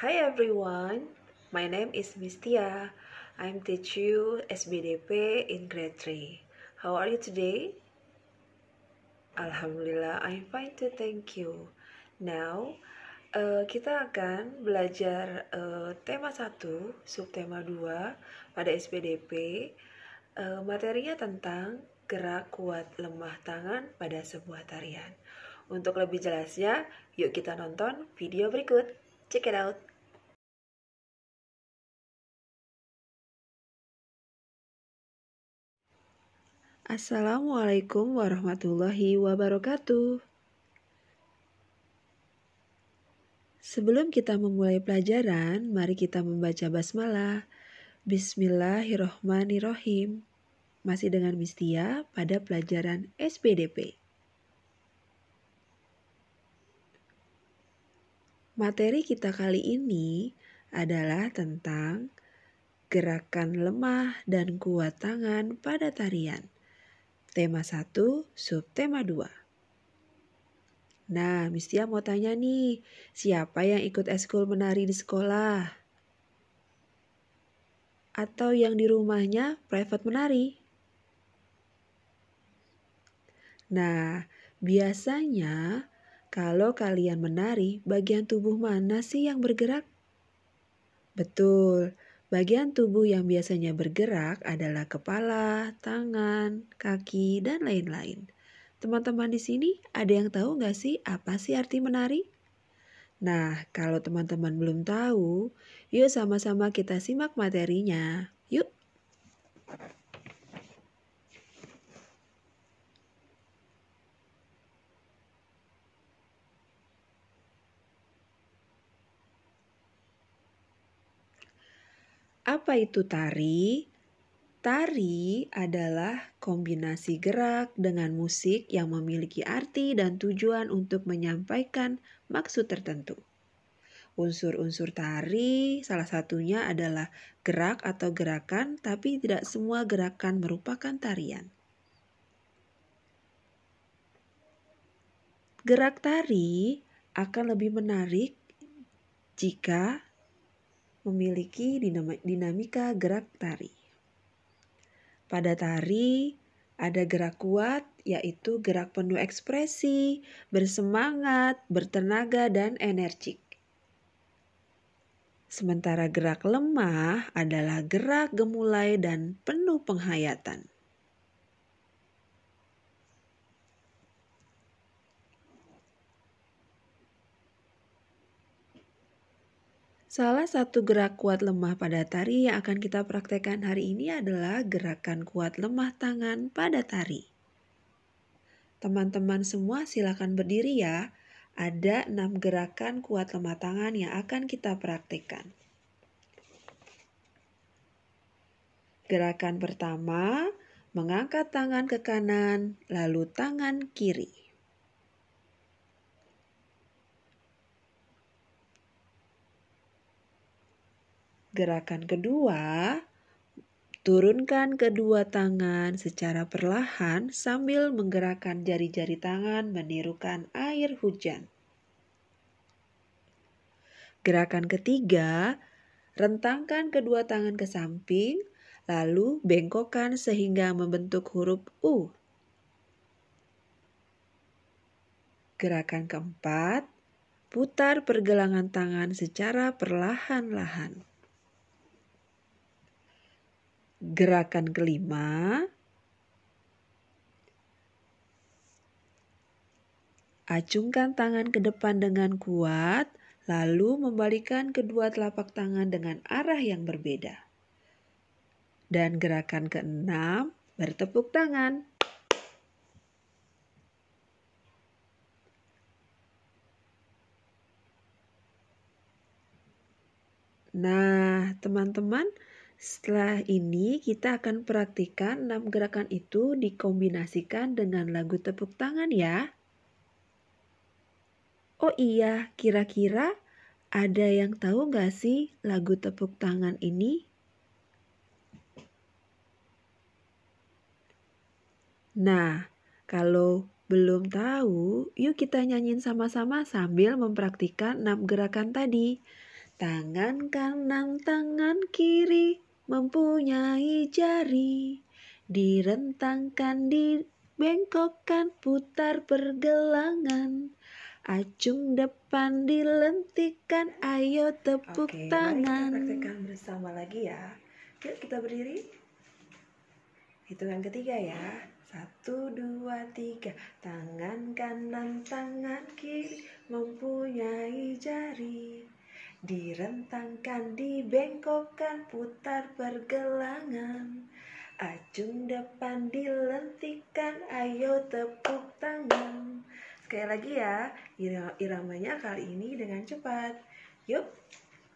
Hi everyone, my name is Mistia. I'm teach you SBDP in grade 3. How are you today? Alhamdulillah, I'm fine To thank you. Now, uh, kita akan belajar uh, tema 1, subtema 2 pada SBDP. Uh, eh, materinya tentang gerak kuat lemah tangan pada sebuah tarian. Untuk lebih jelasnya, yuk kita nonton video berikut. Check it out! Assalamualaikum warahmatullahi wabarakatuh. Sebelum kita memulai pelajaran, mari kita membaca basmalah. Bismillahirrohmanirrohim. Masih dengan Mistia pada pelajaran SPDP. Materi kita kali ini adalah tentang gerakan lemah dan kuat tangan pada tarian tema 1, subtema 2. Nah, Mistia mau tanya nih, siapa yang ikut eskul menari di sekolah? Atau yang di rumahnya private menari? Nah, biasanya kalau kalian menari, bagian tubuh mana sih yang bergerak? Betul, Bagian tubuh yang biasanya bergerak adalah kepala, tangan, kaki, dan lain-lain. Teman-teman di sini ada yang tahu nggak sih apa sih arti menari? Nah, kalau teman-teman belum tahu, yuk sama-sama kita simak materinya. Yuk! Apa itu tari? Tari adalah kombinasi gerak dengan musik yang memiliki arti dan tujuan untuk menyampaikan maksud tertentu. Unsur-unsur tari salah satunya adalah gerak atau gerakan, tapi tidak semua gerakan merupakan tarian. Gerak tari akan lebih menarik jika memiliki dinamika gerak tari. Pada tari, ada gerak kuat, yaitu gerak penuh ekspresi, bersemangat, bertenaga, dan energik. Sementara gerak lemah adalah gerak gemulai dan penuh penghayatan. Salah satu gerak kuat lemah pada tari yang akan kita praktekkan hari ini adalah gerakan kuat lemah tangan pada tari. Teman-teman semua silakan berdiri ya. Ada enam gerakan kuat lemah tangan yang akan kita praktekkan. Gerakan pertama, mengangkat tangan ke kanan, lalu tangan kiri. gerakan kedua, turunkan kedua tangan secara perlahan sambil menggerakkan jari-jari tangan menirukan air hujan. Gerakan ketiga, rentangkan kedua tangan ke samping, lalu bengkokkan sehingga membentuk huruf U. Gerakan keempat, putar pergelangan tangan secara perlahan-lahan. Gerakan kelima, acungkan tangan ke depan dengan kuat, lalu membalikkan kedua telapak tangan dengan arah yang berbeda. Dan gerakan keenam, bertepuk tangan. Nah, teman-teman, setelah ini kita akan praktikkan 6 gerakan itu dikombinasikan dengan lagu tepuk tangan ya. Oh iya, kira-kira ada yang tahu nggak sih lagu tepuk tangan ini? Nah, kalau belum tahu, yuk kita nyanyiin sama-sama sambil mempraktikkan 6 gerakan tadi. Tangan kanan, tangan kiri, mempunyai jari direntangkan di bengkokkan putar pergelangan acung depan dilentikkan ayo tepuk Oke, tangan mari kita praktekkan bersama lagi ya yuk kita berdiri hitungan ketiga ya satu, dua, tiga Tangan kanan, tangan kiri Mempunyai jari Direntangkan, dibengkokkan, putar pergelangan, Acung depan dilentikan, ayo tepuk tangan Sekali lagi ya, iramanya kali ini dengan cepat Yuk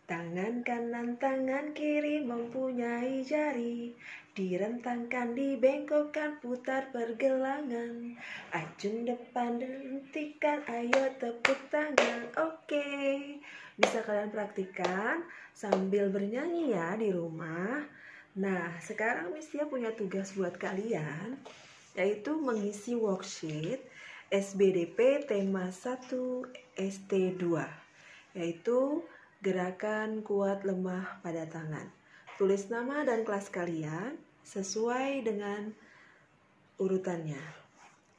Tangan kanan, tangan kiri mempunyai jari Direntangkan, dibengkokkan, putar pergelangan Acun depan, hentikan, ayo tepuk tangan Oke, okay. bisa kalian praktikan sambil bernyanyi ya di rumah Nah, sekarang Miss Tia punya tugas buat kalian Yaitu mengisi worksheet SBDP tema 1 ST2 Yaitu Gerakan kuat lemah pada tangan. Tulis nama dan kelas kalian sesuai dengan urutannya.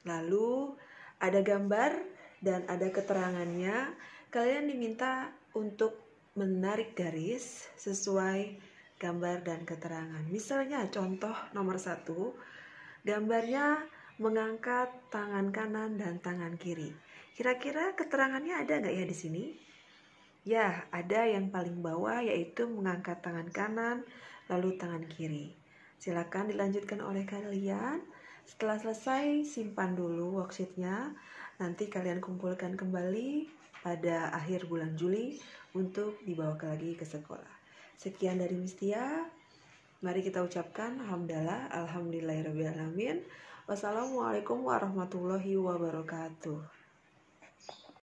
Lalu ada gambar dan ada keterangannya. Kalian diminta untuk menarik garis sesuai gambar dan keterangan. Misalnya contoh nomor satu, gambarnya mengangkat tangan kanan dan tangan kiri. Kira-kira keterangannya ada nggak ya di sini? Ya, ada yang paling bawah yaitu mengangkat tangan kanan lalu tangan kiri. Silakan dilanjutkan oleh kalian. Setelah selesai, simpan dulu worksheetnya. Nanti kalian kumpulkan kembali pada akhir bulan Juli untuk dibawa ke lagi ke sekolah. Sekian dari Mistia. Mari kita ucapkan alhamdulillah, Alhamdulillahirrahmanirrahim. Wassalamualaikum warahmatullahi wabarakatuh.